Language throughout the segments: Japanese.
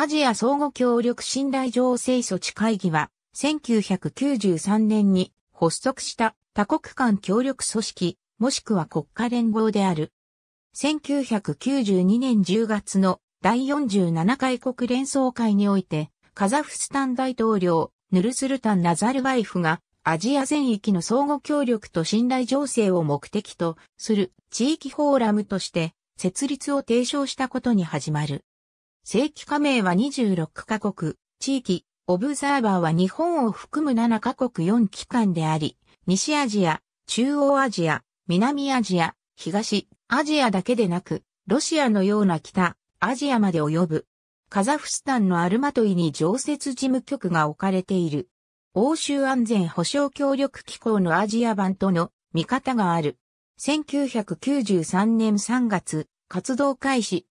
アジア相互協力信頼情勢措置会議は、1993年に発足した多国間協力組織、もしくは国家連合である。1992年10月の第47回国連総会において、カザフスタン大統領、ヌルスルタン・ナザルバイフが、アジア全域の相互協力と信頼情勢を目的とする地域フォーラムとして設立を提唱したことに始まる。正規加盟は26カ国、地域、オブザーバーは日本を含む7カ国4機関であり、西アジア、中央アジア、南アジア、東、アジアだけでなく、ロシアのような北、アジアまで及ぶ。カザフスタンのアルマトイに常設事務局が置かれている。欧州安全保障協力機構のアジア版との見方がある。1993年3月、活動開始、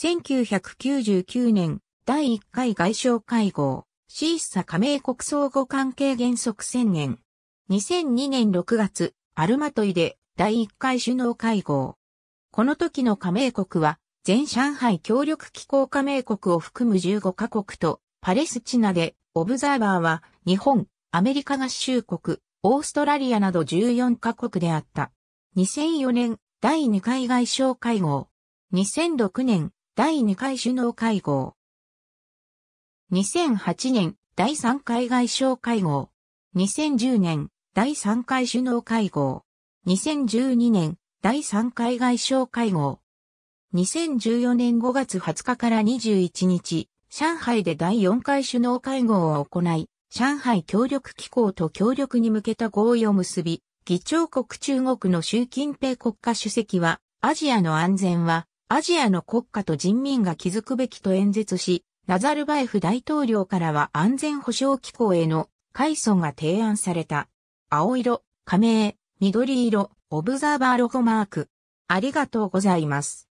1999年、第1回外相会合、シーサ加盟国相互関係原則宣言。2002年6月、アルマトイで第1回首脳会合。この時の加盟国は、全上海協力機構加盟国を含む15カ国と、パレスチナで、オブザーバーは、日本、アメリカ合衆国、オーストラリアなど14カ国であった。2004年、第2回外相会合。2006年、第2回首脳会合。2008年、第3回外相会合。2010年、第3回首脳会合。2012年、第3回外相会合。2014年5月20日から21日、上海で第4回首脳会合を行い、上海協力機構と協力に向けた合意を結び、議長国中国の習近平国家主席は、アジアの安全はアジアの国家と人民が築くべきと演説し、ナザルバエフ大統領からは安全保障機構への改組が提案された。青色、加盟、緑色、オブザーバーロゴマーク。ありがとうございます。